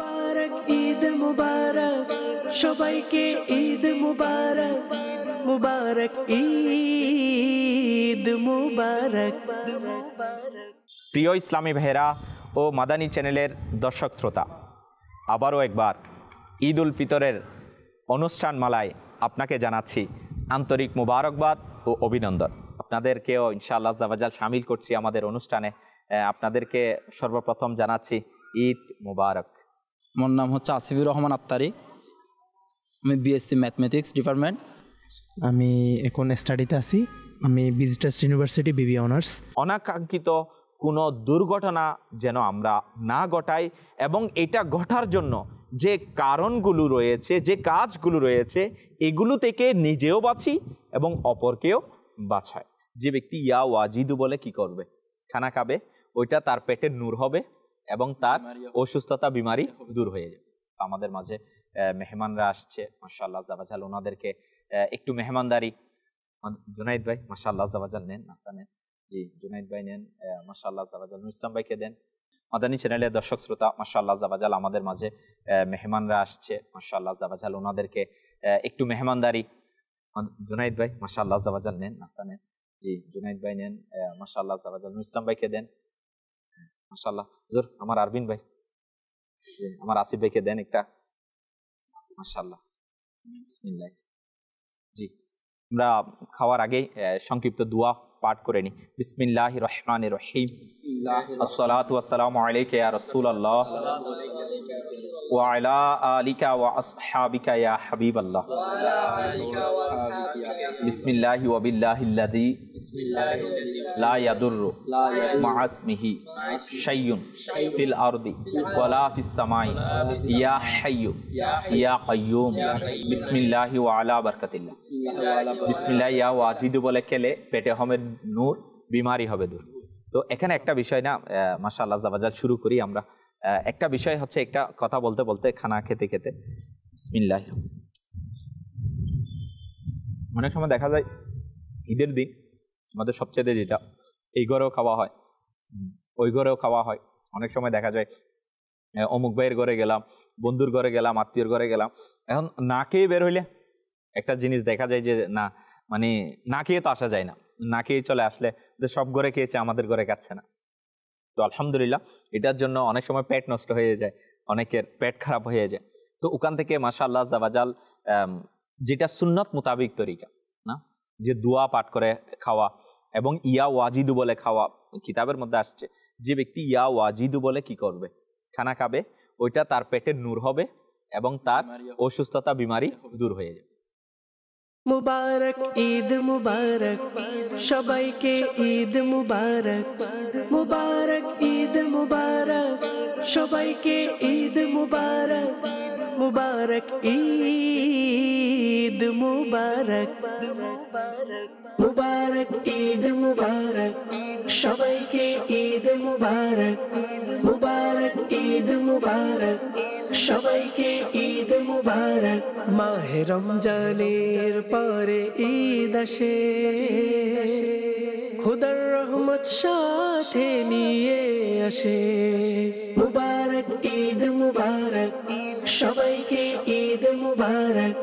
মুবারক ঈদ মুবারক সবাইকে ঈদ মুবারক মুবারক ঈদ মুবারক প্রিয় ইসলামী ভেরা ও মাদানী চ্যানেলের দর্শক শ্রোতা আবারও একবার ঈদ উল ফিতরের অনুষ্ঠান মালায় আপনাকে জানাচ্ছি আন্তরিক মুবারকবাদ ও অভিনন্দন আপনাদেরকেও ইনশাআল্লাহ জাবাজাল সামিল করছি আমাদের অনুষ্ঠানে আপনাদেরকে সর্বপ্রথম জানাচ্ছি ঈদ মুবারক আমার নাম হচ্ছে আসিফুর রহমান আত্তারি আমি বিএসসি ম্যাথমেটিক্স ডিপার্টমেন্ট আমি এখন স্টাডিতে আছি আমি ভিজিটার্স ইউনিভার্সিটি বিবি অনার্স অনাকাঙ্ক্ষিত কোনো দুর্ঘটনা যেন আমরা না ঘটাই এবং এটা ঘটার জন্য যে কারণগুলো রয়েছে যে কাজগুলো রয়েছে এগুলো থেকে নিজেও বাঁচি এবং অপরকেও বাছায় যে ব্যক্তি ইয়া ওয়াজিদু বলে কি করবে খানা খাবে ওইটা তার পেটে নূর হবে এবং তার অসুস্থতা বিমারি দূর হয়ে যাবে আমাদের মাঝে মেহমানরা আসছে মাসাল্লাহ জাবাজাল ওনাদেরকে একটু মেহমানদারি জুনাইদ ভাই মাসাল্লাহ জাবাজাল নেন নাস্তা নেন জি জুনাইদ ভাই নেন মাসাল্লাহ জাবাজাল ইসলাম ভাইকে দেন মাদানী চ্যানেলের দর্শক শ্রোতা মাসাল্লাহ জাবাজাল আমাদের মাঝে মেহমানরা আসছে মাসাল্লাহ জাবাজাল ওনাদেরকে একটু মেহমানদারি জুনাইদ ভাই মাসাল্লাহ জাবাজাল নেন নাস্তা নেন জি জুনাইদ ভাই নেন মাসাল্লাহ জাবাজাল ইসলাম ভাইকে দেন মাসাল্লাহ জোর আমার আরবিন ভাই আমার আসিফ ভাইকে দেন একটা মাসাল্লাহ জি আমরা খাওয়ার আগে সংক্ষিপ্ত দোয়া পাঠ করে নি বিসমিল্লাহ রহমান রহিম আসসালাম আলাইকে ইয়া রাসূলুল্লাহ ওয়া আলা আলিকা ওয়া আসহাবিকা ইয়া হাবিবাল্লাহ ওয়া বিসমিল্লাহি ওয়া বিল্লাহিল্লাযী বিসমিল্লাহি লা ইয়াদুররু মা আসমিহি শাইউন ফিল আরদি ওয়া লা ফিস সামাই ইয়া হাইয়্যু ইয়া কাইয়্যুম বিসমিল্লাহি ওয়া আলা বারাকাতিল্লাহ বিসমিল্লাহি ইয়া ওয়াজিদু বলে খেলে পেটে হবে নূর বিমারি হবে দূর তো এখানে একটা বিষয় না মাশাআল্লাহ জাবাজাল শুরু করি আমরা একটা বিষয় হচ্ছে একটা কথা বলতে বলতে খানা খেতে খেতে বিসমিল্লাহি অনেক সময় দেখা যায় ঈদের দিন আমাদের সবচেয়ে যেটা এই ঘরেও খাওয়া হয় ওই ঘরেও খাওয়া হয় অনেক সময় দেখা যায় অমুক ভাইয়ের ঘরে গেলাম বন্ধুর ঘরে গেলাম আত্মীয়র ঘরে গেলাম এখন না খেয়ে বের হইলে একটা জিনিস দেখা যায় যে না মানে না খেয়ে তো আসা যায় না না খেয়ে চলে আসলে সব ঘরে খেয়েছে আমাদের ঘরে খাচ্ছে না তো আলহামদুলিল্লাহ এটার জন্য অনেক সময় পেট নষ্ট হয়ে যায় অনেকের পেট খারাপ হয়ে যায় তো ওখান থেকে মাসা আল্লাহ জাবাজাল যেটা সুন্নত মোতাবিক তরিকা না যে দোয়া পাঠ করে খাওয়া এবং ইয়া ওয়াজিদু বলে খাওয়া কিতাবের মধ্যে আসছে যে ব্যক্তি ইয়া ওয়াজিদু বলে কি করবে খানা খাবে ওইটা তার পেটের নূর হবে এবং তার অসুস্থতা বিমারি দূর হয়ে যাবে মুবারক ঈদ মুবারক সবাইকে ঈদ মুবারক মুবারক ঈদ মুবারক সবাইকে ঈদ মুবারক মুবারক ঈদ মুবারক মুবারক ঈদ মুবারক সবাইকে ঈদ মুবারক মুবারক ঈদ মুবারক সবাইকে ঈদ মুবারক মাহে রমজানের পরে ঈদ আসে খুদার রহমত সাথে নিয়ে আসে মুবারক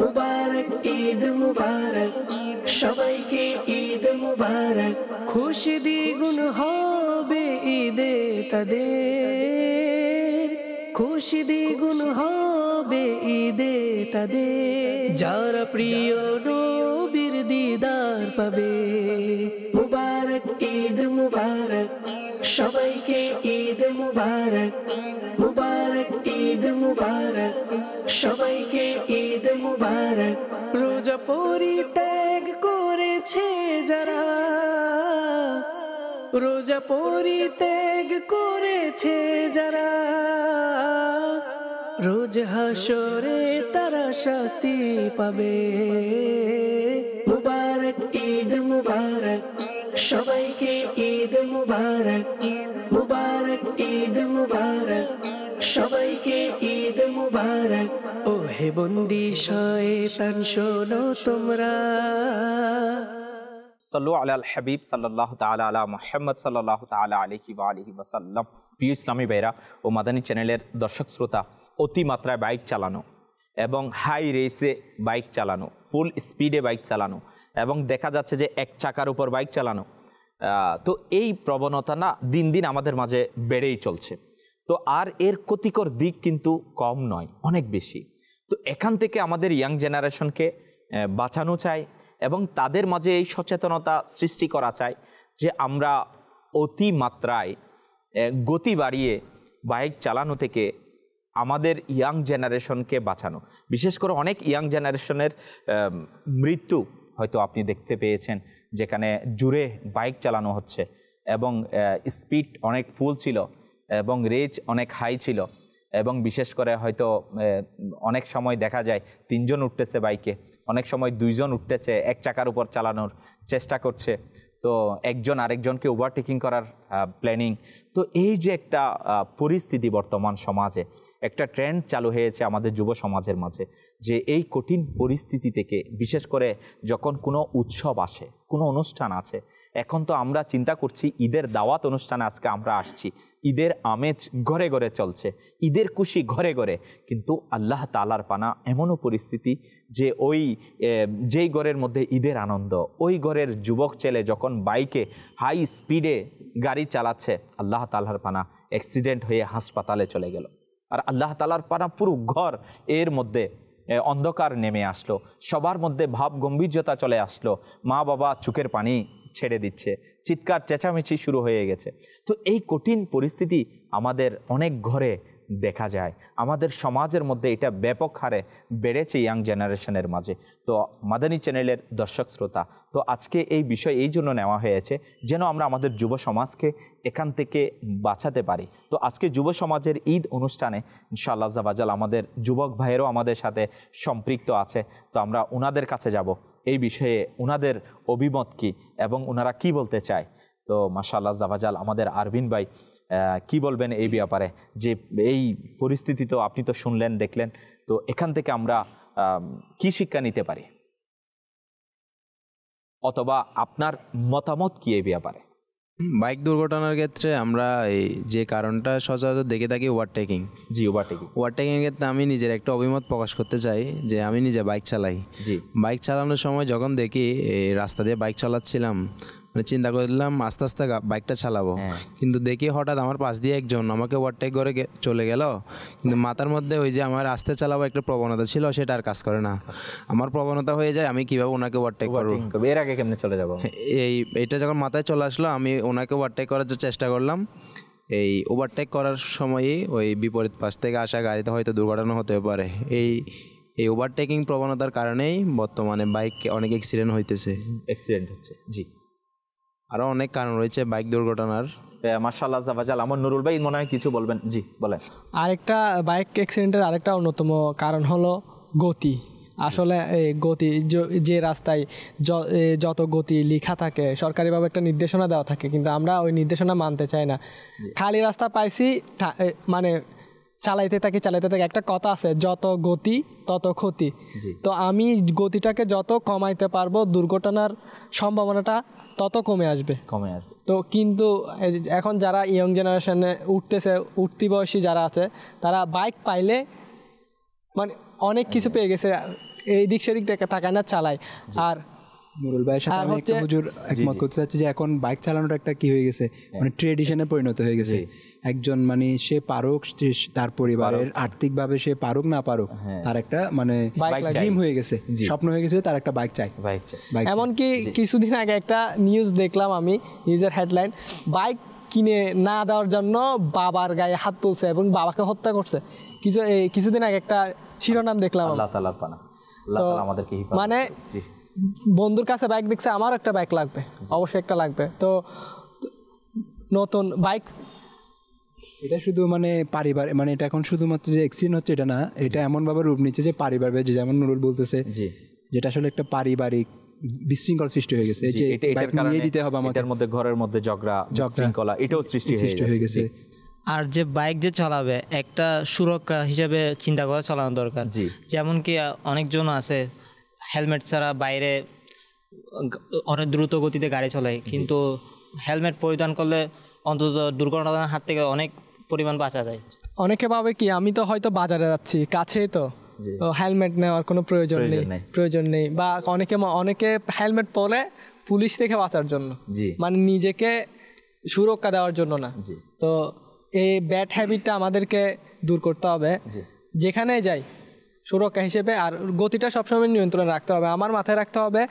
মুবারক ঈদ মুবারক সবাইকে ঈদ মুবারক খুশি দ্বিগুণ হবে ঈদে তাদের খুশি দ্বিগুণ হবে ঈদে তাদের যারা প্রিয় নবীর দিদার পাবে মুবারক ঈদ মুবারক সবাইকে ঈদ মুবারক মুবারক ঈদ মুবারক সবাইকে ঈদ মুবারক রোজা ত্যাগ করেছে যারা রোজা ত্যাগ করেছে যারা রোজ হাসরে তারা শাস্তি পাবে মুবারক ঈদ মুবারক সবাইকে ঈদ মুবারক ঈদ বন্দি শয়তান শোনো তোমরা সাল্লু আলাল হাবিব সাল্লাহ তালা আলা মোহাম্মদ সাল্লাহ তালা আলহি বা আলহি ওয়াসাল্লাম প্রিয় ইসলামী ভাইরা ও মাদানী চ্যানেলের দর্শক শ্রোতা অতিমাত্রায় বাইক চালানো এবং হাই রেসে বাইক চালানো ফুল স্পিডে বাইক চালানো এবং দেখা যাচ্ছে যে এক চাকার উপর বাইক চালানো তো এই প্রবণতা না দিন দিন আমাদের মাঝে বেড়েই চলছে তো আর এর ক্ষতিকর দিক কিন্তু কম নয় অনেক বেশি তো এখান থেকে আমাদের ইয়াং জেনারেশনকে বাঁচানো চাই এবং তাদের মাঝে এই সচেতনতা সৃষ্টি করা চাই যে আমরা অতি মাত্রায় গতি বাড়িয়ে বাইক চালানো থেকে আমাদের ইয়াং জেনারেশনকে বাঁচানো বিশেষ করে অনেক ইয়াং জেনারেশনের মৃত্যু হয়তো আপনি দেখতে পেয়েছেন যেখানে জুড়ে বাইক চালানো হচ্ছে এবং স্পিড অনেক ফুল ছিল এবং রেজ অনেক হাই ছিল এবং বিশেষ করে হয়তো অনেক সময় দেখা যায় তিনজন উঠতেছে বাইকে অনেক সময় দুইজন উঠতেছে এক চাকার উপর চালানোর চেষ্টা করছে তো একজন আরেকজনকে ওভারটেকিং করার প্ল্যানিং তো এই যে একটা পরিস্থিতি বর্তমান সমাজে একটা ট্রেন্ড চালু হয়েছে আমাদের যুব সমাজের মাঝে যে এই কঠিন পরিস্থিতি থেকে বিশেষ করে যখন কোনো উৎসব আসে কোনো অনুষ্ঠান আছে এখন তো আমরা চিন্তা করছি ঈদের দাওয়াত অনুষ্ঠানে আজকে আমরা আসছি ঈদের আমেজ ঘরে ঘরে চলছে ঈদের খুশি ঘরে ঘরে কিন্তু আল্লাহ তালার পানা এমনও পরিস্থিতি যে ওই যেই ঘরের মধ্যে ঈদের আনন্দ ওই ঘরের যুবক ছেলে যখন বাইকে হাই স্পিডে গাড়ি চালাচ্ছে আল্লাহ তালার পানা অ্যাক্সিডেন্ট হয়ে হাসপাতালে চলে গেল আর আল্লাহ তালার পানা পুরো ঘর এর মধ্যে অন্ধকার নেমে আসলো সবার মধ্যে ভাব গম্ভীর্যতা চলে আসলো মা বাবা চুকের পানি ছেড়ে দিচ্ছে চিৎকার চেঁচামেচি শুরু হয়ে গেছে তো এই কঠিন পরিস্থিতি আমাদের অনেক ঘরে দেখা যায় আমাদের সমাজের মধ্যে এটা ব্যাপক হারে বেড়েছে ইয়াং জেনারেশনের মাঝে তো মাদানী চ্যানেলের দর্শক শ্রোতা তো আজকে এই বিষয় এই জন্য নেওয়া হয়েছে যেন আমরা আমাদের যুব সমাজকে এখান থেকে বাঁচাতে পারি তো আজকে যুব সমাজের ঈদ অনুষ্ঠানে ইনশাআল্লাহ জাবাজাল আমাদের যুবক ভাইয়েরও আমাদের সাথে সম্পৃক্ত আছে তো আমরা ওনাদের কাছে যাব এই বিষয়ে ওনাদের অভিমত কি এবং ওনারা কি বলতে চায় তো আল্লাহ জাবাজাল আমাদের আরবিন ভাই কি বলবেন এই ব্যাপারে যে এই পরিস্থিতি তো আপনি তো শুনলেন দেখলেন তো এখান থেকে আমরা কি শিক্ষা নিতে পারি অথবা আপনার মতামত কি এই ব্যাপারে বাইক দুর্ঘটনার ক্ষেত্রে আমরা এই যে কারণটা সচরাচর দেখে থাকি ওভারটেকিং জি ওভারটেকিং ওভারটেকিংয়ের ক্ষেত্রে আমি নিজের একটা অভিমত প্রকাশ করতে চাই যে আমি নিজে বাইক চালাই জি বাইক চালানোর সময় যখন দেখি রাস্তা দিয়ে বাইক চালাচ্ছিলাম মানে চিন্তা করলাম আস্তে আস্তে বাইকটা চালাবো হ্যাঁ। কিন্তু দেখি হঠাৎ আমার পাশ দিয়ে একজন আমাকে ওভারটেক করে চলে গেল কিন্তু মাথার মধ্যে ওই যে আমার আস্তে চালাবো একটা প্রবণতা ছিল সেটা আর কাজ করে না আমার প্রবণতা হয়ে যায় আমি কিভাবে ওনাকে ওভারটেক করবো এর আগে কেমনে চলে যাবো এই এটা যখন মাথায় চলে আসলো আমি ওনাকে ওভারটেক করার চেষ্টা করলাম এই ওভারটেক করার সময়ই ওই বিপরীত পাশ থেকে আসা গাড়িতে হয়তো দুর্ঘটনা হতে পারে এই এই ওভারটেকিং প্রবণতার কারণেই বর্তমানে বাইক অনেক অ্যাক্সিডেন্ট হইতেছে অ্যাক্সিডেন্ট হচ্ছে জি আরও অনেক কারণ রয়েছে বাইক দুর্ঘটনার মার্শাল্লাহ জাভাজাল আমার নুরুল ভাই মনে হয় কিছু বলবেন জি বলেন আরেকটা বাইক অ্যাক্সিডেন্টের আরেকটা অন্যতম কারণ হলো গতি আসলে এই গতি যে রাস্তায় যত গতি লেখা থাকে সরকারিভাবে একটা নির্দেশনা দেওয়া থাকে কিন্তু আমরা ওই নির্দেশনা মানতে চাই না খালি রাস্তা পাইছি মানে চালাইতে থাকি চালাইতে থাকি একটা কথা আছে যত গতি তত ক্ষতি তো আমি গতিটাকে যত কমাইতে পারবো দুর্ঘটনার সম্ভাবনাটা তত কমে আসবে কমে আসবে তো কিন্তু এখন যারা ইয়ং জেনারেশনে উঠতেছে উঠতি বয়সী যারা আছে তারা বাইক পাইলে মানে অনেক কিছু পেয়ে গেছে এই দিক সেদিক থেকে না চালায় আর নুরুল ভাইয়ের সাথে আমি একটু একমত করতে চাচ্ছি যে এখন বাইক চালানোটা একটা কি হয়ে গেছে হ্যাঁ। মানে ট্রেডিশনে পরিণত হয়ে গেছে একজন মানে সে পারুক তার পরিবারের সে পারুক না পারুক হ্যাঁ। তার একটা মানে ড্রিম হয়ে গেছে স্বপ্ন হয়ে গেছে তার একটা বাইক চাই এমনকি কিছুদিন আগে একটা নিউজ দেখলাম আমি নিউজের হেডলাইন বাইক কিনে না দেওয়ার জন্য বাবার গায়ে হাত তুলছে এবং বাবাকে হত্যা করছে কিছু কিছুদিন আগে একটা শিরোনাম দেখলাম আল্লাহ পানা আমাদেরকে মানে বন্ধুর কাছে বাইক দেখছে আমার একটা বাইক লাগবে অবশ্যই একটা লাগবে তো নতুন বাইক এটা শুধু মানে পারিবার মানে এটা এখন শুধুমাত্র যে এক্সিডেন্ট হচ্ছে এটা না এটা এমন ভাবে রূপ নিচ্ছে যে পারিবার যে যেমন নুরুল বলতেছে যেটা আসলে একটা পারিবারিক বিশৃঙ্খল সৃষ্টি হয়ে গেছে যে নিয়ে দিতে হবে আমাদের মধ্যে ঘরের মধ্যে ঝগড়া বিশৃঙ্খলা এটাও সৃষ্টি সৃষ্টি হয়ে গেছে আর যে বাইক যে চালাবে একটা সুরক্ষা হিসেবে চিন্তা করা চালানো দরকার যেমন কি অনেকজন আছে হেলমেট ছাড়া বাইরে অনেক দ্রুত গতিতে গাড়ি চলায় কিন্তু হেলমেট পরিধান করলে অন্তত দুর্ঘটনার হাত থেকে অনেক পরিমাণ বাঁচা যায় অনেকে ভাবে কি আমি তো হয়তো বাজারে যাচ্ছি কাছেই তো হেলমেট নেওয়ার কোনো প্রয়োজন নেই প্রয়োজন নেই বা অনেকে অনেকে হেলমেট পরে পুলিশ থেকে বাঁচার জন্য মানে নিজেকে সুরক্ষা দেওয়ার জন্য না তো এই ব্যাড হ্যাবিটটা আমাদেরকে দূর করতে হবে যেখানে যাই সুরক্ষা হিসেবে আর গতিটা সবসময় নিয়ন্ত্রণে রাখতে হবে আমার মাথায় রাখতে হবে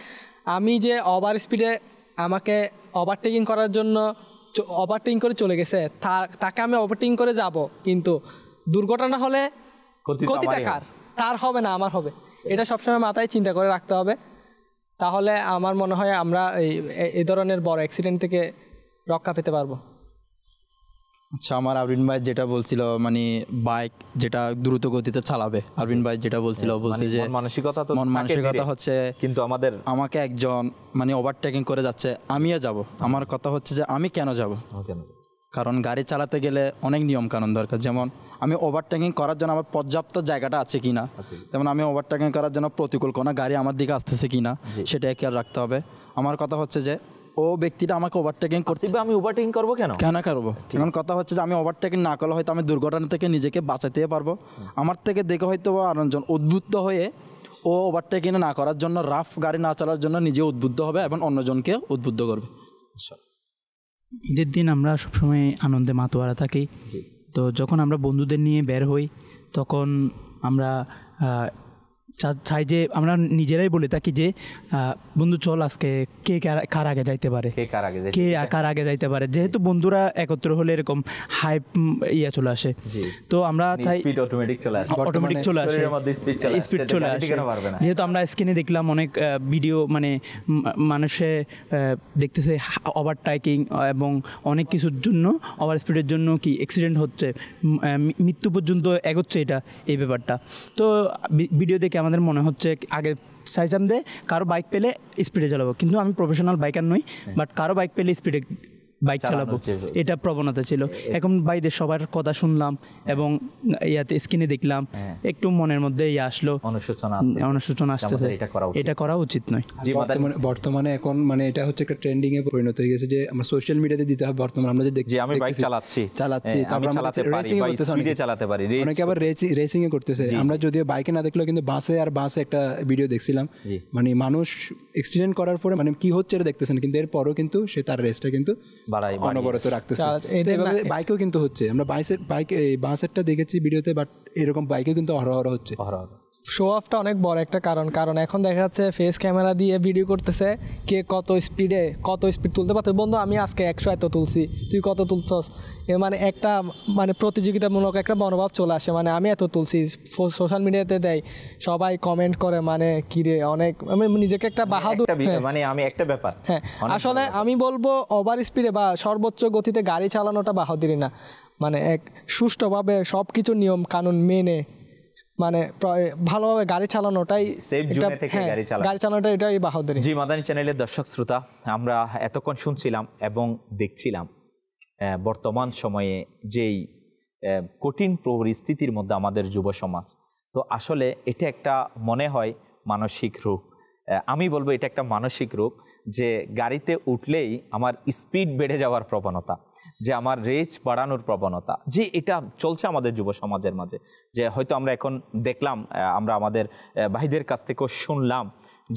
আমি যে ওভার স্পিডে আমাকে ওভারটেকিং করার জন্য ওভারটেকিং করে চলে গেছে তাকে আমি ওভারটেকিং করে যাব কিন্তু দুর্ঘটনা হলে গতিটা কার তার হবে না আমার হবে আচ্ছা। এটা সবসময় মাথায় চিন্তা করে রাখতে হবে তাহলে আমার মনে হয় আমরা এই ধরনের বড় অ্যাক্সিডেন্ট থেকে রক্ষা পেতে পারবো আচ্ছা আমার আরবিন ভাই যেটা বলছিল মানে বাইক যেটা দ্রুত গতিতে চালাবে আরবিন ভাই যেটা বলছিল হ্যাঁ, বলছে মানে যে মানসিকতা তো মন মানসিকতা হচ্ছে কিন্তু আমাদের আমাকে একজন মানে ওভারটেকিং করে যাচ্ছে আমিও যাব আমার কথা হচ্ছে যে আমি কেন যাব কারণ গাড়ি চালাতে গেলে অনেক নিয়ম কানুন দরকার যেমন আমি ওভারটেকিং করার জন্য আমার পর্যাপ্ত জায়গাটা আছে কি না যেমন আমি ওভারটেকিং করার জন্য প্রতিকূল কোনো গাড়ি আমার দিকে আসতেছে কি না সেটা খেয়াল রাখতে হবে আমার কথা হচ্ছে যে ও ব্যক্তিটা আমাকে ওভারটেকিং করতে আমি ওভারটেকিং করবো কেন কেন করবো এখন কথা হচ্ছে যে আমি ওভারটেকিং না করলে হয়তো আমি দুর্ঘটনা থেকে নিজেকে বাঁচাতে পারবো আমার থেকে দেখে হয়তো আরেকজন উদ্বুদ্ধ হয়ে ও ওভারটেকিং না করার জন্য রাফ গাড়ি না চালার জন্য নিজে উদ্বুদ্ধ হবে এবং অন্যজনকে উদ্বুদ্ধ করবে আচ্ছা। ঈদের দিন আমরা সবসময় আনন্দে মাতোয়ারা থাকি তো যখন আমরা বন্ধুদের নিয়ে বের হই তখন আমরা চাই যে আমরা নিজেরাই বলে থাকি যে বন্ধু চল আজকে কে কার আগে যাইতে পারে কে কার আগে যাইতে পারে যেহেতু বন্ধুরা একত্র হলে এরকম হাইপ ইয়ে চলে আসে তো আমরা মানে চাই অটোমেটিক চলে আসে অটোমেটিক চলে আসে স্পিড চলে আসে যেহেতু আমরা স্ক্রিনে দেখলাম অনেক ভিডিও মানে মানুষে দেখতেছে ওভার টাইকিং এবং অনেক কিছুর জন্য ওভার স্পিডের জন্য কি অ্যাক্সিডেন্ট হচ্ছে মৃত্যু পর্যন্ত এগোচ্ছে এটা এই ব্যাপারটা তো ভিডিও দেখে আমাদের মনে হচ্ছে আগে চাইছিলাম যে কারো বাইক পেলে স্পিডে চালাবো কিন্তু আমি প্রফেশনাল বাইকার নই বাট হ্যাঁ। কারো বাইক পেলে স্পিডে বাইক চালাবো এটা প্রবণতা ছিল এখন বাইদের সবার কথা শুনলাম এবং ইয়াতে স্ক্রিনে দেখলাম হ্যাঁ। একটু মনের মধ্যে ইয়ে আসলো অনুসূচনা আসতেছে এটা করা উচিত নয় বর্তমানে এখন মানে এটা হচ্ছে একটা ট্রেন্ডিং এ পরিণত হয়ে গেছে যে আমরা সোশ্যাল মিডিয়াতে দিতে হবে বর্তমানে আমরা যে দেখছি আমি বাইক চালাচ্ছি চালাচ্ছি হ্যাঁ, তারপর আমরা রেসিং পারি অনেকে চালাতে পারি অনেকে আবার রেসিং এ করতেছে আমরা যদিও বাইকে না দেখলেও কিন্তু বাসে আর বাসে একটা ভিডিও দেখছিলাম মানে মানুষ এক্সিডেন্ট করার পরে মানে কি হচ্ছে এটা দেখতেছেন কিন্তু এরপরও কিন্তু সে তার রেসটা কিন্তু বাড়াই অনবরত রাখতেছে এভাবে বাইকেও কিন্তু হচ্ছে আমরা বাইসের বাইক এই বাঁশেরটা দেখেছি ভিডিওতে বাট এরকম বাইকেও কিন্তু হরহর হচ্ছে হরহর শো অফটা অনেক বড় একটা কারণ কারণ এখন দেখা যাচ্ছে ফেস ক্যামেরা দিয়ে ভিডিও করতেছে কে কত স্পিডে কত স্পিড তুলতে পারতো বন্ধু আমি আজকে একশো এত তুলছি তুই কত তুলছস মানে একটা মানে প্রতিযোগিতামূলক একটা মনোভাব চলে আসে মানে আমি এত তুলছি সোশ্যাল মিডিয়াতে দেয় সবাই কমেন্ট করে মানে কিরে অনেক আমি নিজেকে একটা মানে বাহাদুর হ্যাঁ। মানে আমি একটা ব্যাপার হ্যাঁ আসলে আমি বলবো ওভার স্পিডে বা সর্বোচ্চ গতিতে গাড়ি চালানোটা বাহাদুরি না মানে এক সুষ্ঠুভাবে সব কিছু নিয়ম কানুন মেনে মানে ভালোভাবে গাড়ি চালানোটাই সেফ জোনে থেকে হ্যাঁ, গাড়ি চালানো গাড়ি চালানোটা এটাই বাহাদুরি জি মাদানী চ্যানেলের দর্শক শ্রোতা আমরা এতক্ষণ শুনছিলাম এবং দেখছিলাম বর্তমান সময়ে যেই কঠিন পরিস্থিতির মধ্যে আমাদের যুব সমাজ তো আসলে এটা একটা মনে হয় মানসিক রোগ আমি বলবো এটা একটা মানসিক রোগ যে গাড়িতে উঠলেই আমার স্পিড বেড়ে যাওয়ার প্রবণতা যে আমার রেজ বাড়ানোর প্রবণতা যে এটা চলছে আমাদের যুব সমাজের মাঝে যে হয়তো আমরা এখন দেখলাম আমরা আমাদের ভাইদের কাছ থেকেও শুনলাম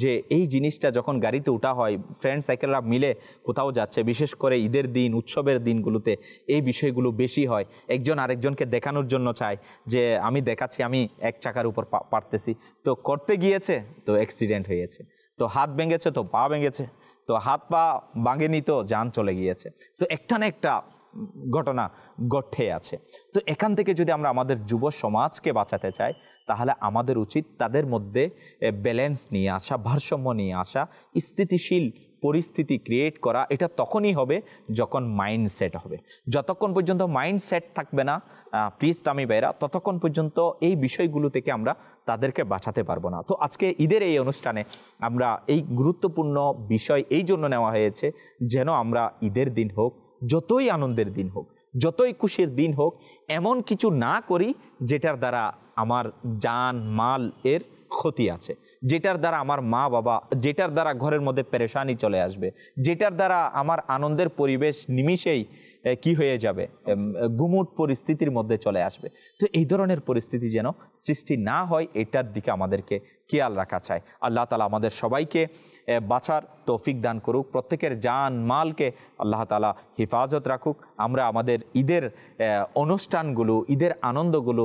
যে এই জিনিসটা যখন গাড়িতে উঠা হয় ফ্রেন্ড সাইকেলরা মিলে কোথাও যাচ্ছে বিশেষ করে ঈদের দিন উৎসবের দিনগুলোতে এই বিষয়গুলো বেশি হয় একজন আরেকজনকে দেখানোর জন্য চায় যে আমি দেখাচ্ছি আমি এক চাকার উপর পারতেছি তো করতে গিয়েছে তো অ্যাক্সিডেন্ট হয়েছে তো হাত ভেঙেছে তো পা ভেঙেছে তো হাত পা বাঙেনি তো যান চলে গিয়েছে তো একটা না একটা ঘটনা গঠে আছে তো এখান থেকে যদি আমরা আমাদের যুব সমাজকে বাঁচাতে চাই তাহলে আমাদের উচিত তাদের মধ্যে ব্যালেন্স নিয়ে আসা ভারসাম্য নিয়ে আসা স্থিতিশীল পরিস্থিতি ক্রিয়েট করা এটা তখনই হবে যখন মাইন্ডসেট হবে যতক্ষণ পর্যন্ত মাইন্ডসেট থাকবে না প্লিজ টামি ভাইরা ততক্ষণ পর্যন্ত এই বিষয়গুলো থেকে আমরা তাদেরকে বাঁচাতে পারবো না তো আজকে ঈদের এই অনুষ্ঠানে আমরা এই গুরুত্বপূর্ণ বিষয় এই জন্য নেওয়া হয়েছে যেন আমরা ঈদের দিন হোক যতই আনন্দের দিন হোক যতই খুশির দিন হোক এমন কিছু না করি যেটার দ্বারা আমার যান মাল এর ক্ষতি আছে যেটার দ্বারা আমার মা বাবা যেটার দ্বারা ঘরের মধ্যে পেরেশানি চলে আসবে যেটার দ্বারা আমার আনন্দের পরিবেশ নিমিষেই কি হয়ে যাবে গুমুট পরিস্থিতির মধ্যে চলে আসবে তো এই ধরনের পরিস্থিতি যেন সৃষ্টি না হয় এটার দিকে আমাদেরকে খেয়াল রাখা চাই আল্লাহ তালা আমাদের সবাইকে বাঁচার তৌফিক দান করুক প্রত্যেকের যান মালকে আল্লাহ তালা হেফাজত রাখুক আমরা আমাদের ঈদের অনুষ্ঠানগুলো ঈদের আনন্দগুলো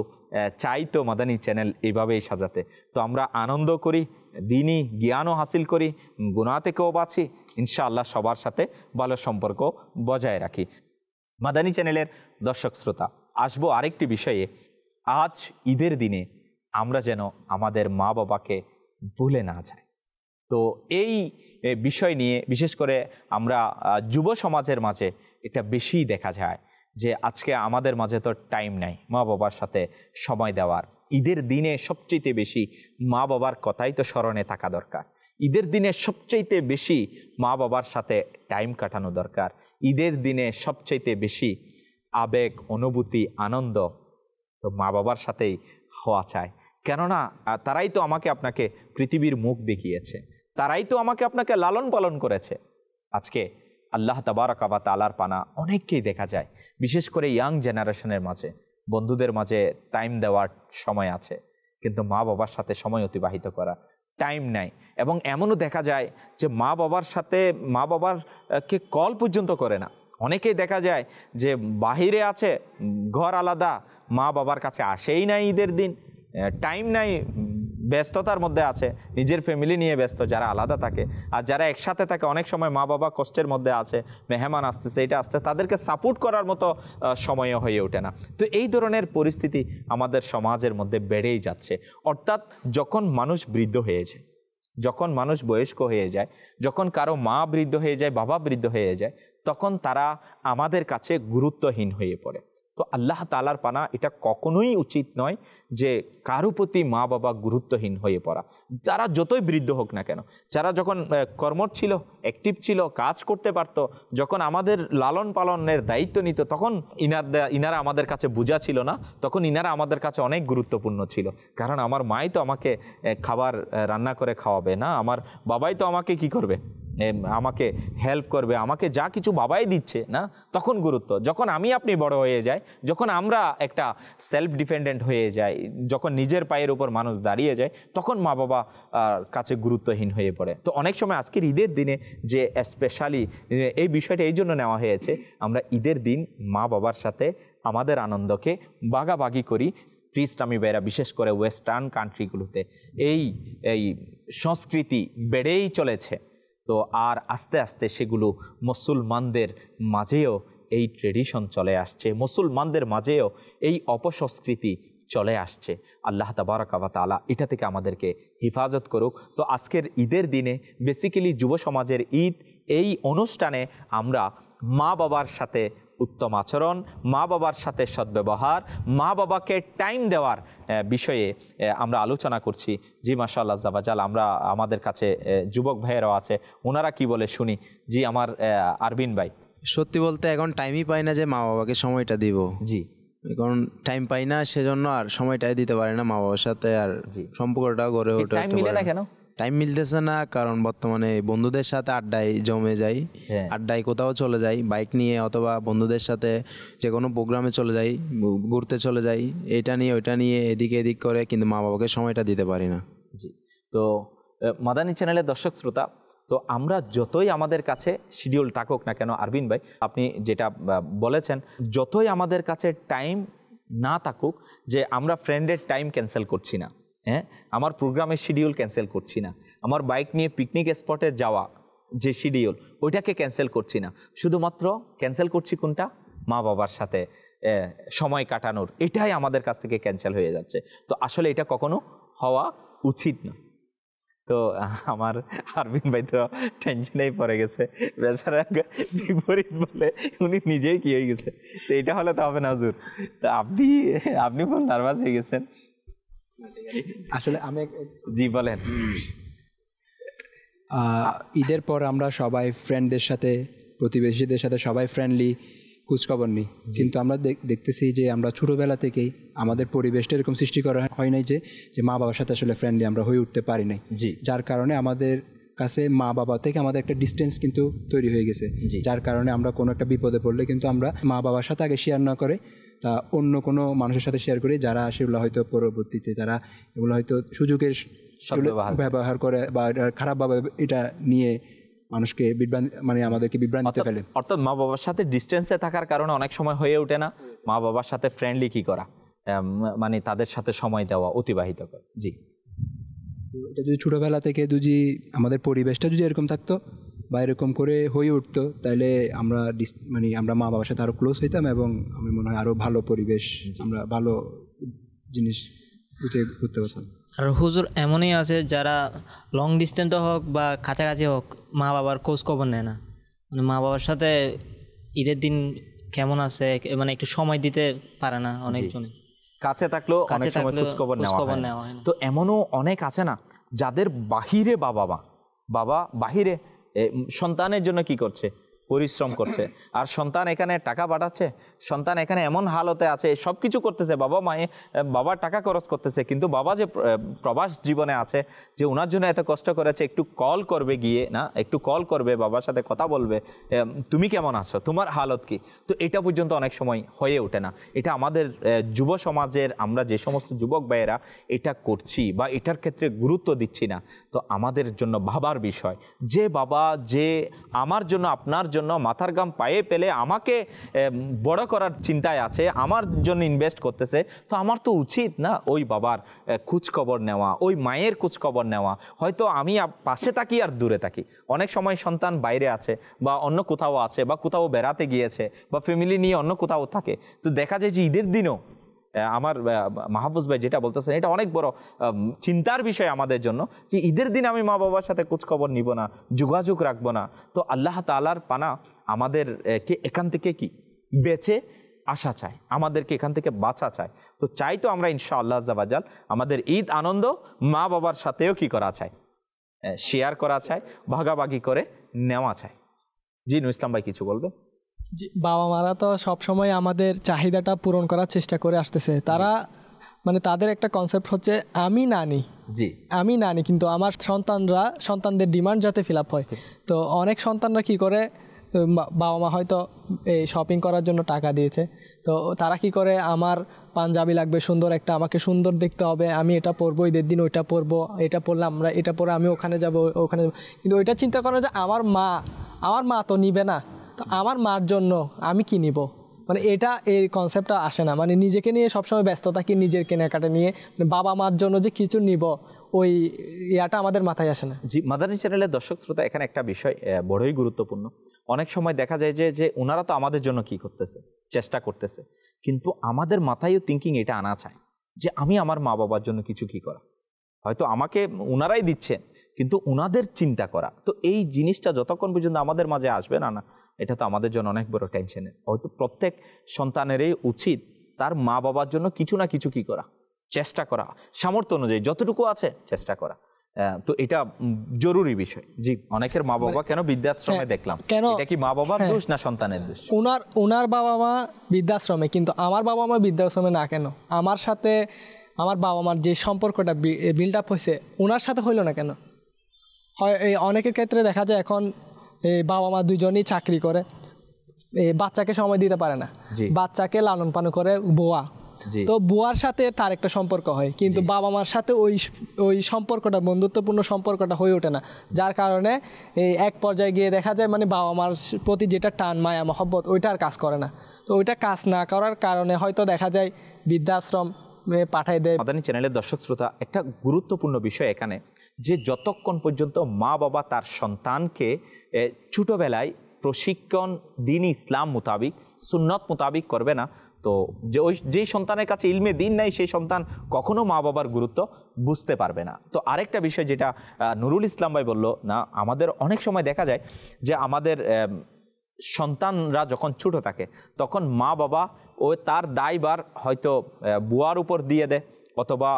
চাই তো মাদানী চ্যানেল এইভাবেই সাজাতে তো আমরা আনন্দ করি দিনই জ্ঞানও হাসিল করি গুণা থেকেও বাঁচি ইনশাআল্লাহ সবার সাথে ভালো সম্পর্ক বজায় রাখি মাদানী চ্যানেলের দর্শক শ্রোতা আসবো আরেকটি বিষয়ে আজ ঈদের দিনে আমরা যেন আমাদের মা বাবাকে ভুলে না যাই তো এই বিষয় নিয়ে বিশেষ করে আমরা যুব সমাজের মাঝে এটা বেশি দেখা যায় যে আজকে আমাদের মাঝে তো টাইম নাই মা বাবার সাথে সময় দেওয়ার ঈদের দিনে সবচেয়ে বেশি মা বাবার কথাই তো স্মরণে থাকা দরকার ঈদের দিনে সবচাইতে বেশি মা বাবার সাথে টাইম কাটানো দরকার ঈদের দিনে সবচাইতে বেশি আবেগ অনুভূতি আনন্দ তো মা বাবার সাথেই হওয়া চায় কেননা তারাই তো আমাকে আপনাকে পৃথিবীর মুখ দেখিয়েছে তারাই তো আমাকে আপনাকে লালন পালন করেছে আজকে আল্লাহ তাবারকাবা তালার পানা অনেককেই দেখা যায় বিশেষ করে ইয়াং জেনারেশনের মাঝে বন্ধুদের মাঝে টাইম দেওয়ার সময় আছে কিন্তু মা বাবার সাথে সময় অতিবাহিত করা টাইম নেয় এবং এমনও দেখা যায় যে মা বাবার সাথে মা কে কল পর্যন্ত করে না অনেকেই দেখা যায় যে বাহিরে আছে ঘর আলাদা মা বাবার কাছে আসেই না ঈদের দিন টাইম নাই ব্যস্ততার মধ্যে আছে নিজের ফ্যামিলি নিয়ে ব্যস্ত যারা আলাদা থাকে আর যারা একসাথে থাকে অনেক সময় মা বাবা কষ্টের মধ্যে আছে মেহমান আসতেছে এটা আসতে তাদেরকে সাপোর্ট করার মতো সময়ও হয়ে ওঠে না তো এই ধরনের পরিস্থিতি আমাদের সমাজের মধ্যে বেড়েই যাচ্ছে অর্থাৎ যখন মানুষ বৃদ্ধ হয়েছে যখন মানুষ বয়স্ক হয়ে যায় যখন কারো মা বৃদ্ধ হয়ে যায় বাবা বৃদ্ধ হয়ে যায় তখন তারা আমাদের কাছে গুরুত্বহীন হয়ে পড়ে তো আল্লাহ তালার পানা এটা কখনোই উচিত নয় যে কারো প্রতি মা বাবা গুরুত্বহীন হয়ে পড়া যারা যতই বৃদ্ধ হোক না কেন যারা যখন কর্মর ছিল অ্যাক্টিভ ছিল কাজ করতে পারত যখন আমাদের লালন পালনের দায়িত্ব নিত তখন ইনার ইনারা আমাদের কাছে বোঝা ছিল না তখন ইনারা আমাদের কাছে অনেক গুরুত্বপূর্ণ ছিল কারণ আমার মাই তো আমাকে খাবার রান্না করে খাওয়াবে না আমার বাবাই তো আমাকে কি করবে আমাকে হেল্প করবে আমাকে যা কিছু বাবাই দিচ্ছে না তখন গুরুত্ব যখন আমি আপনি বড় হয়ে যাই যখন আমরা একটা সেলফ ডিপেন্ডেন্ট হয়ে যাই যখন নিজের পায়ের উপর মানুষ দাঁড়িয়ে যায় তখন মা বাবা কাছে গুরুত্বহীন হয়ে পড়ে তো অনেক সময় আজকের ঈদের দিনে যে স্পেশালি এই বিষয়টা এই জন্য নেওয়া হয়েছে আমরা ঈদের দিন মা বাবার সাথে আমাদের আনন্দকে বাগাবাগি করি আমি বেড়া বিশেষ করে ওয়েস্টার্ন কান্ট্রিগুলোতে এই এই সংস্কৃতি বেড়েই চলেছে তো আর আস্তে আস্তে সেগুলো মুসলমানদের মাঝেও এই ট্রেডিশন চলে আসছে মুসলমানদের মাঝেও এই অপসংস্কৃতি চলে আসছে আল্লাহ তাবারকাবাত তালা এটা থেকে আমাদেরকে হেফাজত করুক তো আজকের ঈদের দিনে বেসিক্যালি যুব সমাজের ঈদ এই অনুষ্ঠানে আমরা মা বাবার সাথে উত্তম আচরণ মা বাবার সাথে সদ্ব্যবহার মা বাবাকে টাইম দেওয়ার বিষয়ে আমরা আলোচনা করছি জি মাসাল্লা জাবাজাল আমরা আমাদের কাছে যুবক ভাইয়েরাও আছে ওনারা কি বলে শুনি জি আমার আরবিন ভাই সত্যি বলতে এখন টাইমই পাই না যে মা বাবাকে সময়টা দিব জি এখন টাইম পাই না সেজন্য আর সময়টাই দিতে পারে না মা বাবার সাথে আর সম্পর্কটাও গড়ে ওঠে মিলে না কেন টাইম মিলতেছে না কারণ বর্তমানে বন্ধুদের সাথে আড্ডায় জমে যাই হ্যাঁ। আড্ডায় কোথাও চলে যাই বাইক নিয়ে অথবা বন্ধুদের সাথে যে কোনো প্রোগ্রামে চলে যাই ঘুরতে চলে যাই এটা নিয়ে ওইটা নিয়ে এদিকে এদিক করে কিন্তু মা বাবাকে সময়টা দিতে পারি না জি তো মাদানি চ্যানেলের দর্শক শ্রোতা তো আমরা যতই আমাদের কাছে শিডিউল থাকুক না কেন আরবিন ভাই আপনি যেটা বলেছেন যতই আমাদের কাছে টাইম না থাকুক যে আমরা ফ্রেন্ডের টাইম ক্যান্সেল করছি না হ্যাঁ আমার প্রোগ্রামের শিডিউল ক্যান্সেল করছি না আমার বাইক নিয়ে পিকনিক স্পটে যাওয়া যে শিডিউল ওইটাকে ক্যান্সেল করছি না শুধুমাত্র ক্যান্সেল করছি কোনটা মা বাবার সাথে সময় কাটানোর এটাই আমাদের কাছ থেকে ক্যান্সেল হয়ে যাচ্ছে তো আসলে এটা কখনো হওয়া উচিত না তো আমার আরবিন ভাই তো টেনশনেই পড়ে গেছে বেচারা বিপরীত বলে উনি নিজেই কি হয়ে গেছে তো এটা হলে তো হবে না হুজুর তো আপনি আপনি খুব নার্ভাস হয়ে গেছেন আসলে আমি জি বলেন ঈদের পর আমরা সবাই ফ্রেন্ডদের সাথে প্রতিবেশীদের সাথে সবাই ফ্রেন্ডলি খোঁজখবর নিই কিন্তু আমরা দেখতেছি যে আমরা ছোটোবেলা থেকেই আমাদের পরিবেশটা এরকম সৃষ্টি করা হয় নাই যে মা বাবার সাথে আসলে ফ্রেন্ডলি আমরা হয়ে উঠতে পারি নাই জি যার কারণে আমাদের কাছে মা বাবা থেকে আমাদের একটা ডিস্টেন্স কিন্তু তৈরি হয়ে গেছে যার কারণে আমরা কোনো একটা বিপদে পড়লে কিন্তু আমরা মা বাবার সাথে আগে শেয়ার না করে তা অন্য কোনো মানুষের সাথে শেয়ার করি যারা সেগুলো হয়তো পরবর্তীতে তারা এগুলো হয়তো সুযোগের ব্যবহার করে বা খারাপভাবে এটা নিয়ে মানুষকে বিভ্রান্তি মানে আমাদেরকে বিভ্রান্তিতে ফেলে অর্থাৎ মা বাবার সাথে ডিস্টেন্সে থাকার কারণে অনেক সময় হয়ে ওঠে না মা বাবার সাথে ফ্রেন্ডলি কি করা মানে তাদের সাথে সময় দেওয়া অতিবাহিত করা জি তো এটা যদি ছোটোবেলা থেকে যদি আমাদের পরিবেশটা যদি এরকম থাকতো বা এরকম করে হয়ে উঠতো তাহলে আমরা মানে আমরা মা বাবার সাথে আরও ক্লোজ হইতাম এবং আমি মনে হয় আরও ভালো পরিবেশ আমরা ভালো জিনিস বুঝে ঘুরতে পারতাম আর হুজুর এমনই আছে যারা লং ডিস্টেন্সও হোক বা কাছাকাছি হোক মা বাবার খোঁজ খবর নেয় না মানে মা বাবার সাথে ঈদের দিন কেমন আছে মানে একটু সময় দিতে পারে না অনেকজনে কাছে থাকলেও কাছে খবর নেওয়া হয় তো এমনও অনেক আছে না যাদের বাহিরে বাবা মা বাবা বাহিরে সন্তানের জন্য কি করছে পরিশ্রম করছে আর সন্তান এখানে টাকা পাঠাচ্ছে সন্তান এখানে এমন হালতে আছে সব কিছু করতেছে বাবা মায়ে বাবার টাকা খরচ করতেছে কিন্তু বাবা যে প্রবাস জীবনে আছে যে ওনার জন্য এত কষ্ট করেছে একটু কল করবে গিয়ে না একটু কল করবে বাবার সাথে কথা বলবে তুমি কেমন আছো তোমার হালত কি তো এটা পর্যন্ত অনেক সময় হয়ে ওঠে না এটা আমাদের যুব সমাজের আমরা যে সমস্ত যুবক ভাইয়েরা এটা করছি বা এটার ক্ষেত্রে গুরুত্ব দিচ্ছি না তো আমাদের জন্য ভাবার বিষয় যে বাবা যে আমার জন্য আপনার জন্য মাথার গাম পায়ে পেলে আমাকে বড় করার চিন্তায় আছে আমার জন্য ইনভেস্ট করতেছে তো আমার তো উচিত না ওই বাবার খোঁজখবর নেওয়া ওই মায়ের খোঁজখবর নেওয়া হয়তো আমি পাশে থাকি আর দূরে থাকি অনেক সময় সন্তান বাইরে আছে বা অন্য কোথাও আছে বা কোথাও বেড়াতে গিয়েছে বা ফ্যামিলি নিয়ে অন্য কোথাও থাকে তো দেখা যায় যে ঈদের দিনও আমার মাহফুজ ভাই যেটা বলতেছেন এটা অনেক বড় চিন্তার বিষয় আমাদের জন্য যে ঈদের দিন আমি মা বাবার সাথে খোঁজখবর নিব না যোগাযোগ রাখবো না তো আল্লাহ তালার পানা আমাদেরকে এখান থেকে কি বেছে আসা চায় আমাদেরকে এখান থেকে বাঁচা চায় তো চাই তো আমরা ইনশা আল্লাহ জাবাজাল আমাদের ঈদ আনন্দ মা বাবার সাথেও কি করা চায় শেয়ার করা চায় ভাগাভাগি করে নেওয়া চায় জি নু ইসলাম ভাই কিছু বলবেন বাবা মারা তো সবসময় আমাদের চাহিদাটা পূরণ করার চেষ্টা করে আসতেছে তারা মানে তাদের একটা কনসেপ্ট হচ্ছে আমি নানি জি আমি নানি কিন্তু আমার সন্তানরা সন্তানদের ডিমান্ড যাতে ফিল আপ হয় তো অনেক সন্তানরা কি করে বাবা মা হয়তো এই শপিং করার জন্য টাকা দিয়েছে তো তারা কি করে আমার পাঞ্জাবি লাগবে সুন্দর একটা আমাকে সুন্দর দেখতে হবে আমি এটা পরবো ঈদের দিন ওইটা পরবো এটা পরলে আমরা এটা পরে আমি ওখানে যাব ওখানে কিন্তু ওইটা চিন্তা করেন যে আমার মা আমার মা তো নিবে না তো আমার মার জন্য আমি কি নিব মানে এটা এই কনসেপ্টটা আসে না মানে নিজেকে নিয়ে সবসময় ব্যস্ত থাকি নিজের কেনাকাটা নিয়ে মানে বাবা মার জন্য যে কিছু নিব ওই ইয়াটা আমাদের মাথায় আসে না জি মাদানী চ্যানেলের দর্শক শ্রোতা এখানে একটা বিষয় বড়ই গুরুত্বপূর্ণ অনেক সময় দেখা যায় যে যে ওনারা তো আমাদের জন্য কি করতেছে চেষ্টা করতেছে কিন্তু আমাদের মাথায়ও থিঙ্কিং এটা আনা চায় যে আমি আমার মা বাবার জন্য কিছু কি করা হয়তো আমাকে ওনারাই দিচ্ছেন কিন্তু ওনাদের চিন্তা করা তো এই জিনিসটা যতক্ষণ পর্যন্ত আমাদের মাঝে আসবে না না এটা তো আমাদের জন্য অনেক বড় টেনশনের হয়তো প্রত্যেক সন্তানেরই উচিত তার মা বাবার জন্য কিছু না কিছু কি করা চেষ্টা করা সামর্থ্য অনুযায়ী যতটুকু আছে চেষ্টা করা তো এটা জরুরি বিষয় জি অনেকের মা বাবা মানে কেন বৃদ্ধাশ্রমে হ্যাঁ, দেখলাম কেন এটা কি মা বাবার হ্যাঁ। দোষ না সন্তানের দোষ ওনার ওনার বাবা মা বৃদ্ধাশ্রমে কিন্তু আমার বাবা মা বৃদ্ধাশ্রমে না কেন আমার সাথে আমার বাবা মার যে সম্পর্কটা বিল্ড আপ হয়েছে ওনার সাথে হইল না কেন হয় এই অনেকের ক্ষেত্রে দেখা যায় এখন বাবা মা দুজনই চাকরি করে বাচ্চাকে সময় দিতে পারে না বাচ্চাকে লালন পালন করে বোয়া তো বুয়ার সাথে তার একটা সম্পর্ক হয় কিন্তু বাবা মার সাথে ওই ওই সম্পর্কটা বন্ধুত্বপূর্ণ সম্পর্কটা হয়ে ওঠে না যার কারণে এই এক পর্যায়ে গিয়ে দেখা যায় মানে বাবা মার প্রতি যেটা টান মায়া মহব্বত ওইটা আর কাজ করে না তো ওইটা কাজ না করার কারণে হয়তো দেখা যায় বৃদ্ধাশ্রম পাঠাই দেয় মাদানী চ্যানেলের দর্শক শ্রোতা একটা গুরুত্বপূর্ণ বিষয় এখানে যে যতক্ষণ পর্যন্ত মা বাবা তার সন্তানকে ছোটোবেলায় প্রশিক্ষণ দিন ইসলাম মোতাবিক সুন্নত মোতাবিক করবে না তো যে ওই যেই সন্তানের কাছে ইলমে দিন নাই সেই সন্তান কখনো মা বাবার গুরুত্ব বুঝতে পারবে না তো আরেকটা বিষয় যেটা নুরুল ইসলাম ভাই বললো না আমাদের অনেক সময় দেখা যায় যে আমাদের সন্তানরা যখন ছোটো থাকে তখন মা বাবা ও তার দায়বার হয়তো বুয়ার উপর দিয়ে দেয় অথবা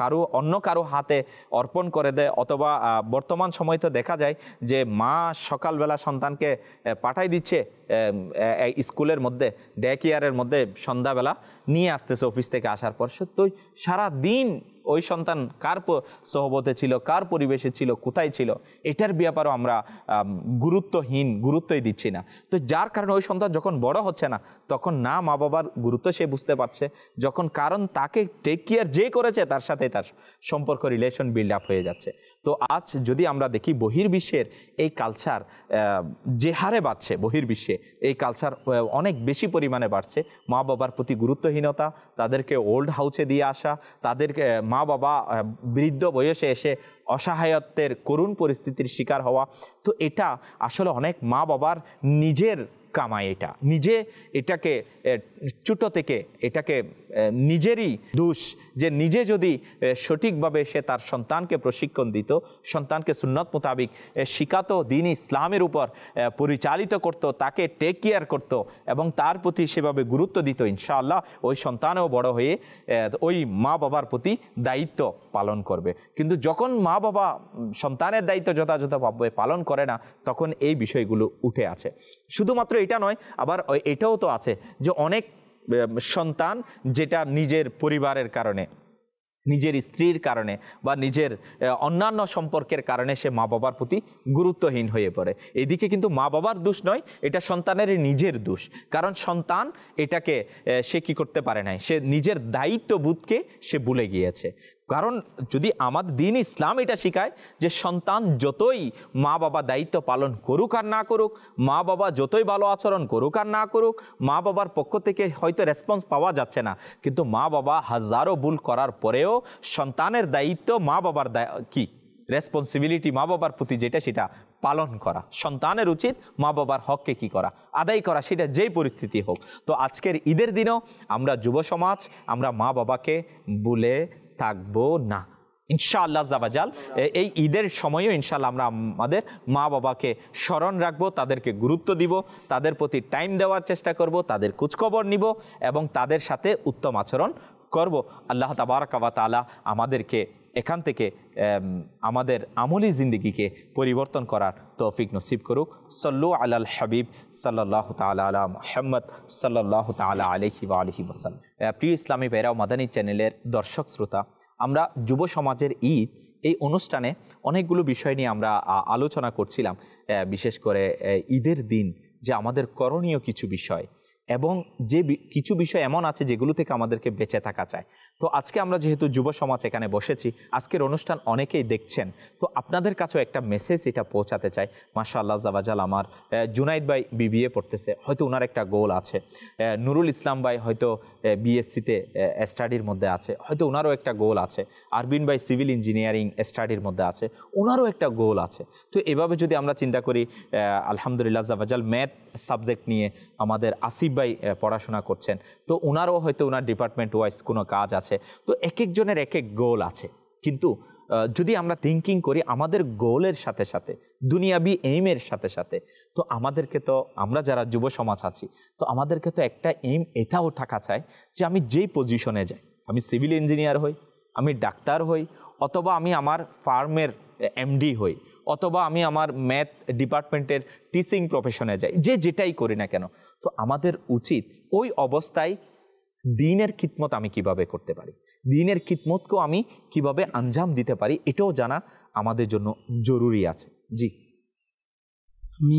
কারো অন্য কারো হাতে অর্পণ করে দেয় অথবা বর্তমান সময় তো দেখা যায় যে মা সকালবেলা সন্তানকে পাঠাই দিচ্ছে স্কুলের মধ্যে ডে কেয়ারের মধ্যে সন্ধ্যাবেলা নিয়ে আসতেছে অফিস থেকে আসার পর সত্যই সারা দিন ওই সন্তান কার সহবতে ছিল কার পরিবেশে ছিল কোথায় ছিল এটার ব্যাপারও আমরা গুরুত্বহীন গুরুত্বই দিচ্ছি না তো যার কারণে ওই সন্তান যখন বড় হচ্ছে না তখন না মা বাবার গুরুত্ব সে বুঝতে পারছে যখন কারণ তাকে টেক কেয়ার যে করেছে তার সাথে তার সম্পর্ক রিলেশন বিল্ড আপ হয়ে যাচ্ছে তো আজ যদি আমরা দেখি বহির্বিশ্বের এই কালচার যে হারে বাড়ছে বহির্বিশ্বে এই কালচার অনেক বেশি পরিমাণে বাড়ছে মা বাবার প্রতি গুরুত্বহীনতা তাদেরকে ওল্ড হাউসে দিয়ে আসা তাদেরকে মা বাবা বৃদ্ধ বয়সে এসে অসহায়ত্বের করুণ পরিস্থিতির শিকার হওয়া তো এটা আসলে অনেক মা বাবার নিজের কামাই এটা নিজে এটাকে চুটো থেকে এটাকে নিজেরই দোষ যে নিজে যদি সঠিকভাবে সে তার সন্তানকে প্রশিক্ষণ দিত সন্তানকে সুন্নত মোতাবিক শিকাত দিন ইসলামের উপর পরিচালিত করত তাকে টেক কেয়ার করত এবং তার প্রতি সেভাবে গুরুত্ব দিত ইনশাআল্লাহ ওই সন্তানও বড় হয়ে ওই মা বাবার প্রতি দায়িত্ব পালন করবে কিন্তু যখন মা বাবা সন্তানের দায়িত্ব যথাযথভাবে পালন করে না তখন এই বিষয়গুলো উঠে আছে শুধুমাত্র এটা নয় আবার এটাও তো আছে যে অনেক সন্তান যেটা নিজের পরিবারের কারণে নিজের স্ত্রীর কারণে বা নিজের অন্যান্য সম্পর্কের কারণে সে মা বাবার প্রতি গুরুত্বহীন হয়ে পড়ে এদিকে কিন্তু মা বাবার দোষ নয় এটা সন্তানের নিজের দোষ কারণ সন্তান এটাকে সে কি করতে পারে নাই সে নিজের দায়িত্ববোধকে সে ভুলে গিয়েছে কারণ যদি আমার দিন ইসলাম এটা শেখায় যে সন্তান যতই মা বাবা দায়িত্ব পালন করুক আর না করুক মা বাবা যতই ভালো আচরণ করুক আর না করুক মা বাবার পক্ষ থেকে হয়তো রেসপন্স পাওয়া যাচ্ছে না কিন্তু মা বাবা হাজারো ভুল করার পরেও সন্তানের দায়িত্ব মা বাবার কি রেসপন্সিবিলিটি মা বাবার প্রতি যেটা সেটা পালন করা সন্তানের উচিত মা বাবার হককে কি করা আদায় করা সেটা যেই পরিস্থিতি হোক তো আজকের ঈদের দিনেও আমরা যুব সমাজ আমরা মা বাবাকে বলে থাকবো না ইনশাআল্লাহ জাবাজাল এই ঈদের সময়ও ইনশাল্লাহ আমরা আমাদের মা বাবাকে স্মরণ রাখবো তাদেরকে গুরুত্ব দিব তাদের প্রতি টাইম দেওয়ার চেষ্টা করব তাদের খোঁজখবর নিব এবং তাদের সাথে উত্তম আচরণ করব আল্লাহ তাবারকাবাত আমাদেরকে এখান থেকে আমাদের আমলি জিন্দিগিকে পরিবর্তন করার তৌফিক নসিব করুক সল্লু আলাল হাবিব সাল্লাহ তাল আলা মহম্মদ সাল্লাহ তাল আলহি বা আলহি ওসাল প্রিয় ইসলামী বেরাও মাদানী চ্যানেলের দর্শক শ্রোতা আমরা যুব সমাজের ঈদ এই অনুষ্ঠানে অনেকগুলো বিষয় নিয়ে আমরা আলোচনা করছিলাম বিশেষ করে ঈদের দিন যে আমাদের করণীয় কিছু বিষয় এবং যে কিছু বিষয় এমন আছে যেগুলো থেকে আমাদেরকে বেঁচে থাকা চায় তো আজকে আমরা যেহেতু যুব সমাজ এখানে বসেছি আজকের অনুষ্ঠান অনেকেই দেখছেন তো আপনাদের কাছেও একটা মেসেজ এটা পৌঁছাতে চাই মাসা আল্লাহ জাবাজাল আমার জুনাইদ ভাই বিবিএ পড়তেছে হয়তো ওনার একটা গোল আছে নুরুল ইসলাম ভাই হয়তো বিএসসিতে স্টাডির মধ্যে আছে হয়তো ওনারও একটা গোল আছে আরবিন ভাই সিভিল ইঞ্জিনিয়ারিং স্টাডির মধ্যে আছে ওনারও একটা গোল আছে তো এভাবে যদি আমরা চিন্তা করি আলহামদুলিল্লাহ জাবাজাল ম্যাথ সাবজেক্ট নিয়ে আমাদের আসিফ ভাই পড়াশোনা করছেন তো ওনারও হয়তো ওনার ডিপার্টমেন্ট ওয়াইজ কোনো কাজ আছে আছে তো এক একজনের এক এক গোল আছে কিন্তু যদি আমরা থিঙ্কিং করি আমাদের গোলের সাথে সাথে দুনিয়াবি এইমের সাথে সাথে তো আমাদেরকে তো আমরা যারা যুব সমাজ আছি তো আমাদেরকে তো একটা এইম এটাও থাকা চায় যে আমি যেই পজিশনে যাই আমি সিভিল ইঞ্জিনিয়ার হই আমি ডাক্তার হই অথবা আমি আমার ফার্মের এমডি হই অথবা আমি আমার ম্যাথ ডিপার্টমেন্টের টিচিং প্রফেশনে যাই যে যেটাই করি না কেন তো আমাদের উচিত ওই অবস্থায় দিনের খিদমত আমি কিভাবে করতে পারি দিনের খিদমতকেও আমি কিভাবে আঞ্জাম দিতে পারি এটাও জানা আমাদের জন্য জরুরি আছে জি আমি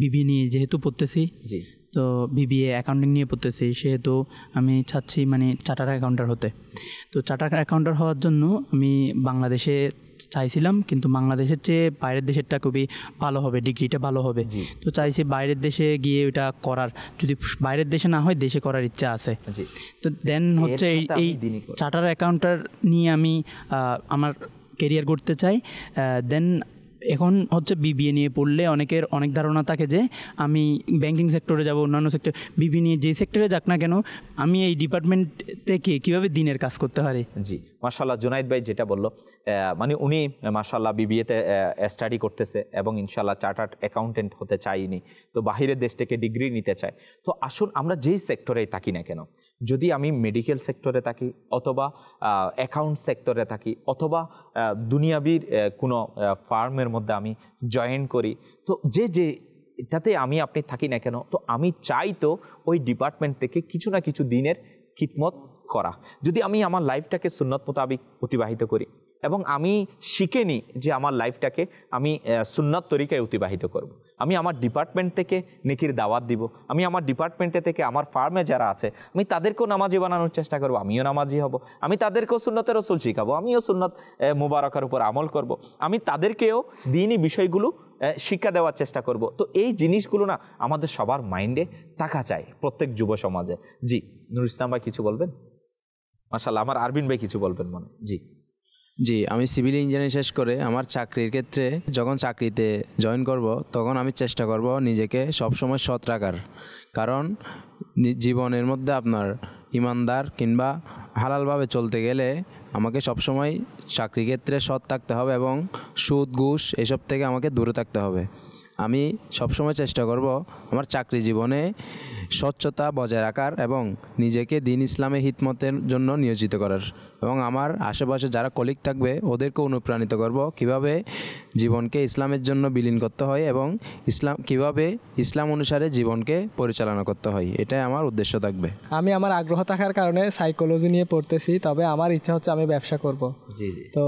বিবি নিয়ে যেহেতু পড়তেছি জি তো বিবিএ অ্যাকাউন্টিং নিয়ে পড়তেছি সেহেতু আমি চাচ্ছি মানে চার্টার অ্যাকাউন্টার হতে তো চার্টার অ্যাকাউন্টার হওয়ার জন্য আমি বাংলাদেশে চাইছিলাম কিন্তু বাংলাদেশের চেয়ে বাইরের দেশেরটা খুবই ভালো হবে ডিগ্রিটা ভালো হবে তো চাইছি বাইরের দেশে গিয়ে ওটা করার যদি বাইরের দেশে না হয় দেশে করার ইচ্ছা আছে তো দেন হচ্ছে এই এই চার্টার অ্যাকাউন্টার নিয়ে আমি আমার কেরিয়ার গড়তে চাই দেন এখন হচ্ছে বিবিএ নিয়ে পড়লে অনেকের অনেক ধারণা থাকে যে আমি ব্যাংকিং সেক্টরে যাব অন্যান্য সেক্টর বিবিএ নিয়ে যে সেক্টরে যাক না কেন আমি এই ডিপার্টমেন্ট থেকে কিভাবে দিনের কাজ করতে পারি জি মাশাল্লাহ জুনাইদ ভাই যেটা বললো মানে উনি মার্শাল্লাহ বিবিএতে স্টাডি করতেছে এবং ইনশাল্লাহ চার্টার্ড অ্যাকাউন্টেন্ট হতে চাইনি তো বাহিরের দেশ থেকে ডিগ্রি নিতে চায় তো আসুন আমরা যেই সেক্টরেই থাকি না কেন যদি আমি মেডিকেল সেক্টরে থাকি অথবা অ্যাকাউন্ট সেক্টরে থাকি অথবা দুনিয়াবির কোনো ফার্মের মধ্যে আমি জয়েন করি তো যে যে এটাতে আমি আপনি থাকি না কেন তো আমি চাই তো ওই ডিপার্টমেন্ট থেকে কিছু না কিছু দিনের খিদমত করা যদি আমি আমার লাইফটাকে সুন্নত মোতাবিক অতিবাহিত করি এবং আমি শিখে নিই যে আমার লাইফটাকে আমি সুন্নত তরিকায় অতিবাহিত করব। আমি আমার ডিপার্টমেন্ট থেকে নেকির দাওয়াত দিব আমি আমার ডিপার্টমেন্টে থেকে আমার ফার্মে যারা আছে আমি তাদেরকেও নামাজি বানানোর চেষ্টা করব আমিও নামাজি হব আমি তাদেরকেও সুন্নতের রসুল শিখাবো আমিও সুন্নত মোবারকার উপর আমল করব। আমি তাদেরকেও দিনই বিষয়গুলো শিক্ষা দেওয়ার চেষ্টা করব তো এই জিনিসগুলো না আমাদের সবার মাইন্ডে থাকা চাই প্রত্যেক যুব সমাজে জি নুর ইসলাম ভাই কিছু বলবেন মাসাল্লাহ আমার আরবিন ভাই কিছু বলবেন মনে জি জি আমি সিভিল ইঞ্জিনিয়ারিং শেষ করে আমার চাকরির ক্ষেত্রে যখন চাকরিতে জয়েন করব তখন আমি চেষ্টা করব নিজেকে সবসময় সৎ রাখার কারণ জীবনের মধ্যে আপনার ইমানদার কিংবা হালালভাবে চলতে গেলে আমাকে সবসময় চাকরি ক্ষেত্রে সৎ থাকতে হবে এবং সুদ ঘুষ এসব থেকে আমাকে দূরে থাকতে হবে আমি সবসময় চেষ্টা করব আমার চাকরি জীবনে স্বচ্ছতা বজায় রাখার এবং নিজেকে দিন ইসলামের হিতমতের জন্য নিয়োজিত করার এবং আমার আশেপাশে যারা কলিগ থাকবে ওদেরকে অনুপ্রাণিত করব কিভাবে জীবনকে ইসলামের জন্য বিলীন করতে হয় এবং ইসলাম কিভাবে ইসলাম অনুসারে জীবনকে পরিচালনা করতে হয় এটাই আমার উদ্দেশ্য থাকবে আমি আমার আগ্রহ থাকার কারণে সাইকোলজি নিয়ে পড়তেছি তবে আমার ইচ্ছা হচ্ছে আমি ব্যবসা করব জি জি তো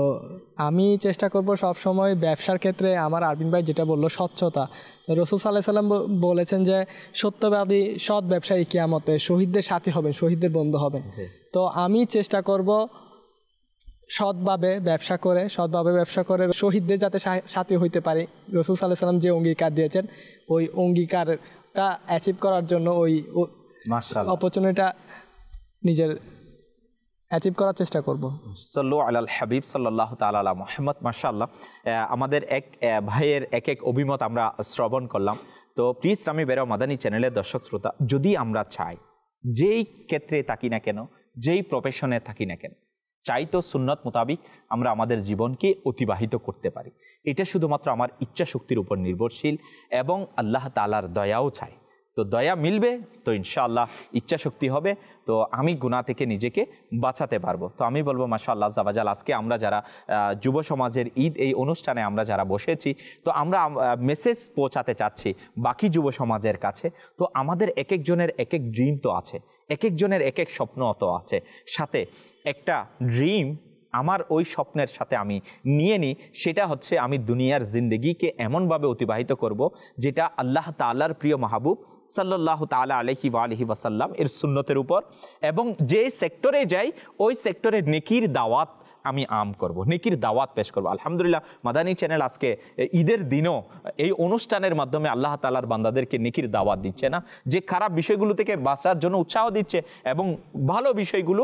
আমি চেষ্টা করব সব সময় ব্যবসার ক্ষেত্রে আমার আরবিন ভাই যেটা বললো স্বচ্ছতা রসুল সাল্লাহ সাল্লাম বলেছেন যে সত্যবাদী সৎ ব্যবসায়ী কেয়ামতে শহীদদের সাথে হবেন শহীদদের বন্ধু হবেন তো আমি চেষ্টা করব সৎভাবে ব্যবসা করে সৎভাবে ব্যবসা করে শহীদদের যাতে সাথে হইতে পারে রসুল সাল্লাহ সাল্লাম যে অঙ্গীকার দিয়েছেন ওই অঙ্গীকারটা অ্যাচিভ করার জন্য ওই অপরচুনিটা নিজের অ্যাচিভ করার চেষ্টা করব সাল্লু আলাল হাবিব সাল্লাহ তাল্লাহ মোহাম্মদ মাশাল্লাহ আমাদের এক ভাইয়ের এক এক অভিমত আমরা শ্রবণ করলাম তো প্লিজ আমি বেরাও মাদানি চ্যানেলের দর্শক শ্রোতা যদি আমরা চাই যেই ক্ষেত্রে থাকি না কেন যেই প্রফেশনে থাকি না কেন চাই তো সুন্নত মোতাবিক আমরা আমাদের জীবনকে অতিবাহিত করতে পারি এটা শুধুমাত্র আমার ইচ্ছা শক্তির উপর নির্ভরশীল এবং আল্লাহ তালার দয়াও চায় তো দয়া মিলবে তো ইনশাআল্লাহ ইচ্ছা শক্তি হবে তো আমি গুণা থেকে নিজেকে বাঁচাতে পারবো তো আমি বলবো আল্লাহ জাবাজাল আজকে আমরা যারা যুব সমাজের ঈদ এই অনুষ্ঠানে আমরা যারা বসেছি তো আমরা মেসেজ পৌঁছাতে চাচ্ছি বাকি যুব সমাজের কাছে তো আমাদের এক একজনের এক এক ড্রিম তো আছে এক একজনের এক এক স্বপ্ন তো আছে সাথে একটা ড্রিম আমার ওই স্বপ্নের সাথে আমি নিয়ে নিই সেটা হচ্ছে আমি দুনিয়ার জিন্দেগিকে এমনভাবে অতিবাহিত করব যেটা আল্লাহ তাল্লার প্রিয় মাহবুব সাল্লাহ তালা আলহি আলহি ওয়াসাল্লাম এর সুন্নতের উপর এবং যে সেক্টরে যাই ওই সেক্টরে নেকির দাওয়াত আমি আম করব নেকির দাওয়াত পেশ করব আলহামদুলিল্লাহ মাদানী চ্যানেল আজকে ঈদের দিনও এই অনুষ্ঠানের মাধ্যমে আল্লাহ তালার বান্দাদেরকে নেকির দাওয়াত দিচ্ছে না যে খারাপ বিষয়গুলো থেকে বাঁচার জন্য উৎসাহ দিচ্ছে এবং ভালো বিষয়গুলো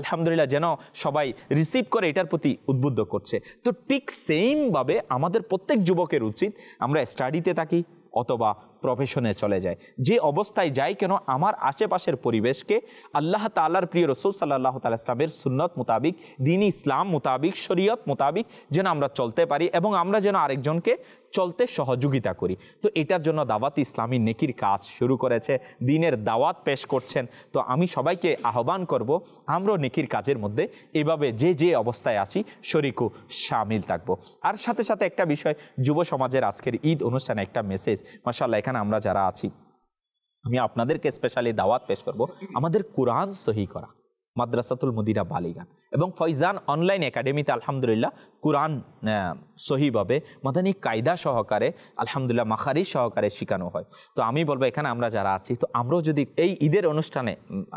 আলহামদুলিল্লাহ যেন সবাই রিসিভ করে এটার প্রতি উদ্বুদ্ধ করছে তো ঠিক সেইমভাবে আমাদের প্রত্যেক যুবকের উচিত আমরা স্টাডিতে থাকি অথবা প্রফেশনে চলে যায় যে অবস্থায় যাই কেন আমার আশেপাশের পরিবেশকে আল্লাহ তাল্লাহার প্রিয় রসুল সাল্লাহ তাল ইসলামের সুন্নত মোতাবিক দিন ইসলাম মোতাবিক শরীয়ত মোতাবিক যেন আমরা চলতে পারি এবং আমরা যেন আরেকজনকে চলতে সহযোগিতা করি তো এটার জন্য দাওয়াত ইসলামী নেকির কাজ শুরু করেছে দিনের দাওয়াত পেশ করছেন তো আমি সবাইকে আহ্বান করব আমরাও নেকির কাজের মধ্যে এভাবে যে যে অবস্থায় আছি শরিকও সামিল থাকবো আর সাথে সাথে একটা বিষয় যুব সমাজের আজকের ঈদ অনুষ্ঠানে একটা মেসেজ মাসাল্লাহ এখানে আমরা যারা আছি আমি আপনাদেরকে স্পেশালি দাওয়াত পেশ করব আমাদের কোরআন সহি করা মাদ্রাসাতুল মদিনা বালিগান এবং ফয়জান অনলাইন একাডেমিতে আলহামদুলিল্লাহ কোরআন সহিভাবে মাদানী কায়দা সহকারে আলহামদুলিল্লাহ মাখারি সহকারে শেখানো হয় তো আমি বলবো এখানে আমরা যারা আছি তো আমরাও যদি এই ঈদের অনুষ্ঠানে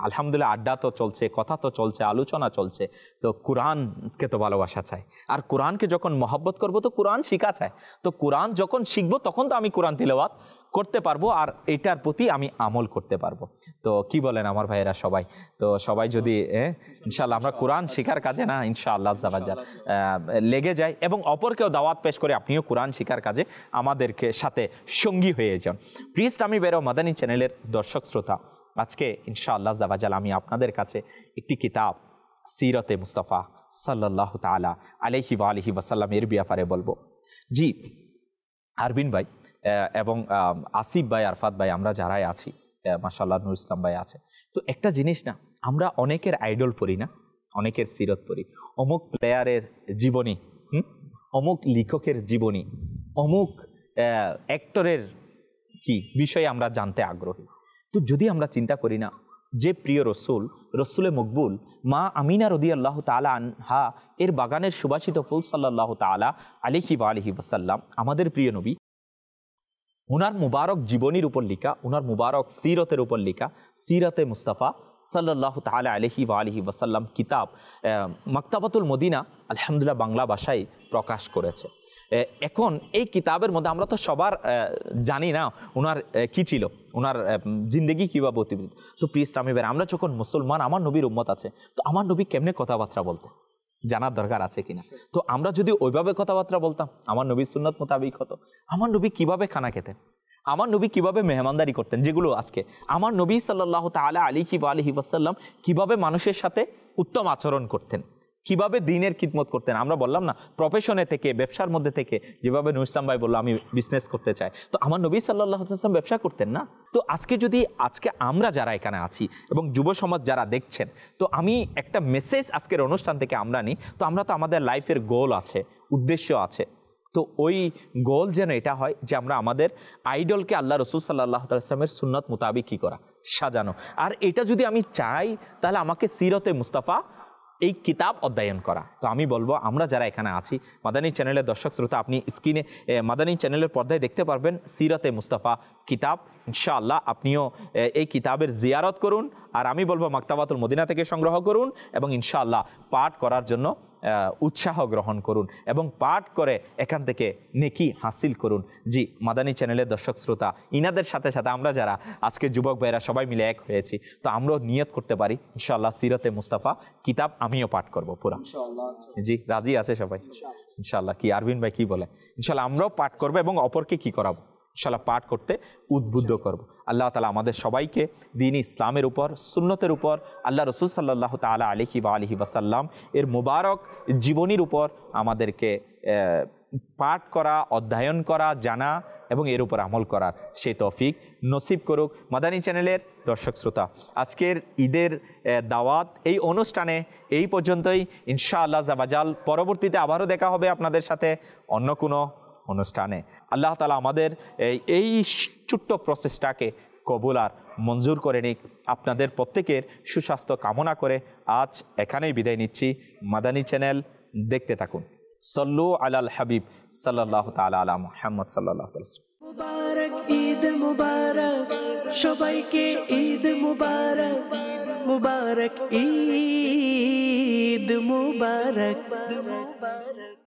আলহামদুলিল্লাহ আড্ডা তো চলছে কথা তো চলছে আলোচনা চলছে তো কোরআনকে তো ভালোবাসা চাই আর কোরআনকে যখন মহব্বত করব তো কোরআন শিখা চায় তো কোরআন যখন শিখবো তখন তো আমি কোরআন তিলবাত করতে পারবো আর এটার প্রতি আমি আমল করতে পারবো তো কি বলেন আমার ভাইয়েরা সবাই তো সবাই যদি ইনশাল্লাহ আমরা কোরআন শেখার কাজে না ইনশাআল্লাহ জাবাজার লেগে যায় এবং অপরকেও দাওয়াত পেশ করে আপনিও কোরআন শেখার কাজে আমাদেরকে সাথে সঙ্গী হয়ে যান প্লিজ আমি বেরো মাদানী চ্যানেলের দর্শক শ্রোতা আজকে ইনশাআল্লাহ জাবাজাল আমি আপনাদের কাছে একটি কিতাব সিরতে মুস্তফা সাল্লাহ তালা আলহি ওয়া আলহি ওয়াসাল্লাম এর ব্যাপারে বলবো জি আরবিন ভাই এবং আসিফ ভাই আরফাত ভাই আমরা যারাই আছি মাসাল্লাহ নুর ইসলাম ভাই আছে তো একটা জিনিস না আমরা অনেকের আইডল পড়ি না অনেকের সিরত পড়ি অমুক প্লেয়ারের জীবনী হুম অমুক লেখকের জীবনী অমুক অ্যাক্টরের কি বিষয়ে আমরা জানতে আগ্রহী তো যদি আমরা চিন্তা করি না যে প্রিয় রসুল রসুলে মকবুল মা আমিনা রদি আল্লাহ তালা আনহা এর বাগানের সুবাসিত ফুল সাল্লাহ তালা আলিহি বা আলহি বাসাল্লাম আমাদের প্রিয় নবী উনার মুবারক জীবনীর উপর লিখা উনার মুবারক সিরতের উপর লিখা সিরতে মুস্তাফা সাল্লাহ তালা আলহি ওয়া আলহি ওয়াসাল্লাম কিতাব মকতাবাতুল মদিনা আলহামদুলিল্লাহ বাংলা ভাষায় প্রকাশ করেছে এখন এই কিতাবের মধ্যে আমরা তো সবার জানি না ওনার কি ছিল ওনার জিন্দগি কীভাবে বা তো প্রিয় ইসলামী আমরা যখন মুসলমান আমার নবীর উম্মত আছে তো আমার নবী কেমনে কথাবার্তা বলতেন জানার দরকার আছে কিনা তো আমরা যদি ওইভাবে কথাবার্তা বলতাম আমার নবী সুন্নত মোতাবিক হতো আমার নবী কিভাবে খানা খেতেন আমার নবী কিভাবে মেহমানদারি করতেন যেগুলো আজকে আমার নবী সাল্লাহ তালা আলী কিবা আলহি ওয়াসাল্লাম কিভাবে মানুষের সাথে উত্তম আচরণ করতেন কিভাবে দিনের খিদমত করতেন আমরা বললাম না প্রফেশনে থেকে ব্যবসার মধ্যে থেকে যেভাবে নুসলাম ভাই বললো আমি বিজনেস করতে চাই তো আমার নবী সাল্লাহ আসলাম ব্যবসা করতেন না তো আজকে যদি আজকে আমরা যারা এখানে আছি এবং যুব সমাজ যারা দেখছেন তো আমি একটা মেসেজ আজকের অনুষ্ঠান থেকে আমরা নিই তো আমরা তো আমাদের লাইফের গোল আছে উদ্দেশ্য আছে তো ওই গোল যেন এটা হয় যে আমরা আমাদের আইডলকে আল্লাহ রসুল সাল্লাহ তালামের সুন্নত মোতাবিক কী করা সাজানো আর এটা যদি আমি চাই তাহলে আমাকে সিরতে মুস্তাফা এই কিতাব অধ্যয়ন করা তো আমি বলবো আমরা যারা এখানে আছি মাদানী চ্যানেলের দর্শক শ্রোতা আপনি স্ক্রিনে মাদানী চ্যানেলের পর্দায় দেখতে পারবেন সিরতে মুস্তাফা কিতাব ইনশাআল্লাহ আপনিও এই কিতাবের জিয়ারত করুন আর আমি বলবো মাক্তাবাতুল মদিনা থেকে সংগ্রহ করুন এবং ইনশাআল্লাহ পাঠ করার জন্য উৎসাহ গ্রহণ করুন এবং পাঠ করে এখান থেকে নেকি হাসিল করুন জি মাদানী চ্যানেলের দর্শক শ্রোতা ইনাদের সাথে সাথে আমরা যারা আজকে যুবক ভাইরা সবাই মিলে এক হয়েছি তো আমরাও নিয়ত করতে পারি ইনশাল্লাহ সিরতে মুস্তাফা কিতাব আমিও পাঠ করব পুরো জি রাজি আছে সবাই ইনশাল্লাহ কি আরবিন ভাই কি বলে ইনশাল্লাহ আমরাও পাঠ করবো এবং অপরকে কি করাবো ইনশাল্লাহ পাঠ করতে উদ্বুদ্ধ করব। আল্লাহ তালা আমাদের সবাইকে দিন ইসলামের উপর সুন্নতের উপর আল্লাহ রসুল সাল্লাহ তালা আলহি বা আলহি বাসাল্লাম এর মুবারক জীবনীর উপর আমাদেরকে পাঠ করা অধ্যয়ন করা জানা এবং এর উপর আমল করার সেই তফিক নসিব করুক মাদানী চ্যানেলের দর্শক শ্রোতা আজকের ঈদের দাওয়াত এই অনুষ্ঠানে এই পর্যন্তই ইনশা আল্লাহ জাবাজাল পরবর্তীতে আবারও দেখা হবে আপনাদের সাথে অন্য কোনো অনুষ্ঠানে আল্লাহ তালা আমাদের এই ছোট্ট প্রসেসটাকে কবুল আর মঞ্জুর করে নিক আপনাদের প্রত্যেকের সুস্বাস্থ্য কামনা করে আজ এখানেই বিদায় নিচ্ছি মাদানী চ্যানেল দেখতে থাকুন সল্লু আলাল হাবিব সাল্লাহ তালা আলা মোহাম্মদ সাল্লাহ ঈদ মুবারক সবাইকে ঈদ মুবারক মুবারক ঈদ মুবারক মুবারক